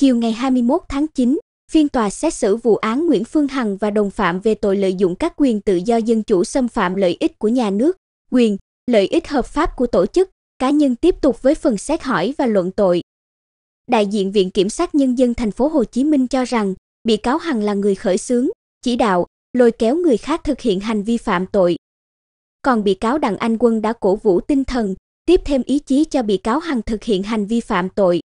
Chiều ngày 21 tháng 9, phiên tòa xét xử vụ án Nguyễn Phương Hằng và đồng phạm về tội lợi dụng các quyền tự do dân chủ xâm phạm lợi ích của nhà nước, quyền, lợi ích hợp pháp của tổ chức, cá nhân tiếp tục với phần xét hỏi và luận tội. Đại diện Viện Kiểm sát Nhân dân thành phố Hồ Chí Minh cho rằng, bị cáo Hằng là người khởi xướng, chỉ đạo, lôi kéo người khác thực hiện hành vi phạm tội. Còn bị cáo Đặng Anh Quân đã cổ vũ tinh thần, tiếp thêm ý chí cho bị cáo Hằng thực hiện hành vi phạm tội.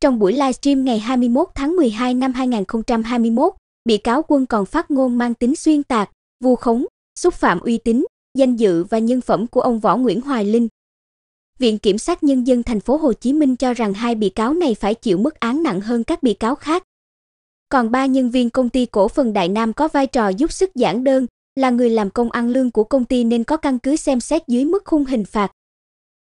Trong buổi livestream ngày 21 tháng 12 năm 2021, bị cáo Quân còn phát ngôn mang tính xuyên tạc, vu khống, xúc phạm uy tín, danh dự và nhân phẩm của ông Võ Nguyễn Hoài Linh. Viện kiểm sát nhân dân thành phố Hồ Chí Minh cho rằng hai bị cáo này phải chịu mức án nặng hơn các bị cáo khác. Còn ba nhân viên công ty cổ phần Đại Nam có vai trò giúp sức giảng đơn, là người làm công ăn lương của công ty nên có căn cứ xem xét dưới mức khung hình phạt.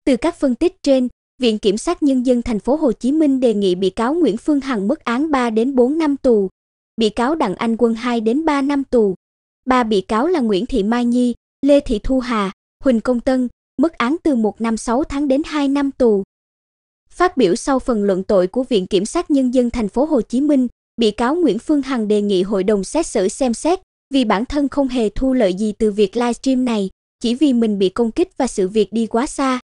Từ các phân tích trên, Viện kiểm sát nhân dân thành phố Hồ Chí Minh đề nghị bị cáo Nguyễn Phương Hằng mức án 3 đến 4 năm tù, bị cáo Đặng Anh Quân 2 đến 3 năm tù. Ba bị cáo là Nguyễn Thị Mai Nhi, Lê Thị Thu Hà, Huỳnh Công Tân, mức án từ 1 năm 6 tháng đến 2 năm tù. Phát biểu sau phần luận tội của Viện kiểm sát nhân dân thành phố Hồ Chí Minh, bị cáo Nguyễn Phương Hằng đề nghị hội đồng xét xử xem xét vì bản thân không hề thu lợi gì từ việc livestream này, chỉ vì mình bị công kích và sự việc đi quá xa,